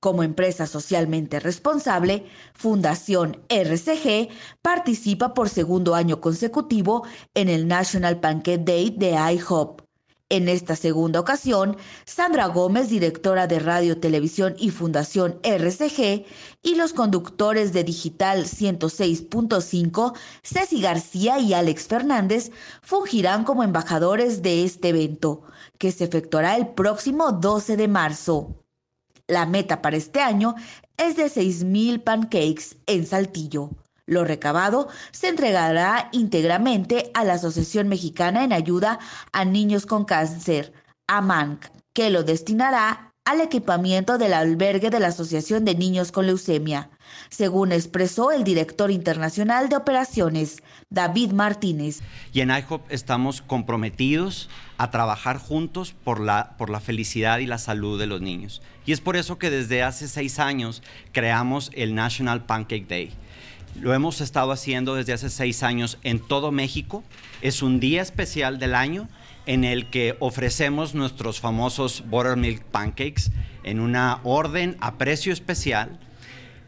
Como empresa socialmente responsable, Fundación RCG participa por segundo año consecutivo en el National Panquet Day de IHOP. En esta segunda ocasión, Sandra Gómez, directora de Radio, Televisión y Fundación RCG, y los conductores de Digital 106.5, Ceci García y Alex Fernández, fungirán como embajadores de este evento, que se efectuará el próximo 12 de marzo. La meta para este año es de 6.000 pancakes en Saltillo. Lo recabado se entregará íntegramente a la Asociación Mexicana en Ayuda a Niños con Cáncer, AMANC, que lo destinará al equipamiento del albergue de la Asociación de Niños con Leucemia, según expresó el director internacional de operaciones, David Martínez. Y en IHOP estamos comprometidos a trabajar juntos por la, por la felicidad y la salud de los niños. Y es por eso que desde hace seis años creamos el National Pancake Day lo hemos estado haciendo desde hace seis años en todo México. Es un día especial del año en el que ofrecemos nuestros famosos buttermilk pancakes en una orden a precio especial,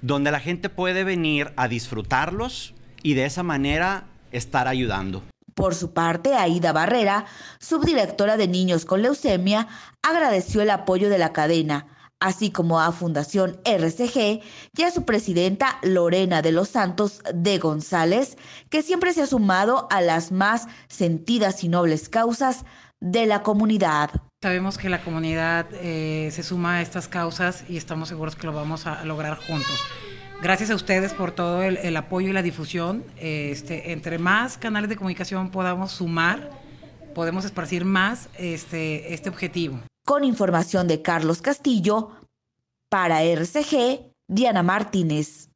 donde la gente puede venir a disfrutarlos y de esa manera estar ayudando. Por su parte, Aida Barrera, subdirectora de Niños con Leucemia, agradeció el apoyo de la cadena así como a Fundación RCG y a su presidenta Lorena de los Santos de González, que siempre se ha sumado a las más sentidas y nobles causas de la comunidad. Sabemos que la comunidad eh, se suma a estas causas y estamos seguros que lo vamos a lograr juntos. Gracias a ustedes por todo el, apoyo y la difusión. Este, entre más canales de comunicación podamos sumar, podemos esparcir más este, este objetivo con información de Carlos Castillo, para RCG, Diana Martínez.